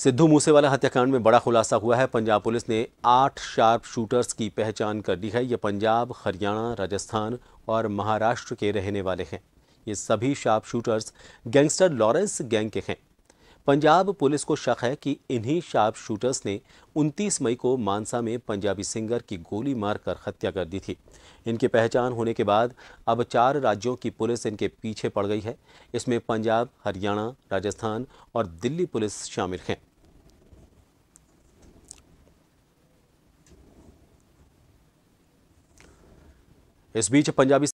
सिद्धू मूसेवाला हत्याकांड में बड़ा खुलासा हुआ है पंजाब पुलिस ने आठ शार्प शूटर्स की पहचान कर ली है ये पंजाब हरियाणा राजस्थान और महाराष्ट्र के रहने वाले हैं ये सभी sharp shooters gangster Lawrence gang के हैं पंजाब पुलिस को शक है कि इन्हीं शार्प शूटर्स ने 29 मई को मानसा में पंजाबी सिंगर की गोली मारकर हत्या कर दी थी इनकी पहचान होने के बाद अब चार राज्यों की पुलिस इनके पीछे पड़ गई है इसमें पंजाब हरियाणा राजस्थान और दिल्ली पुलिस शामिल हैं इस बीच पंजाबी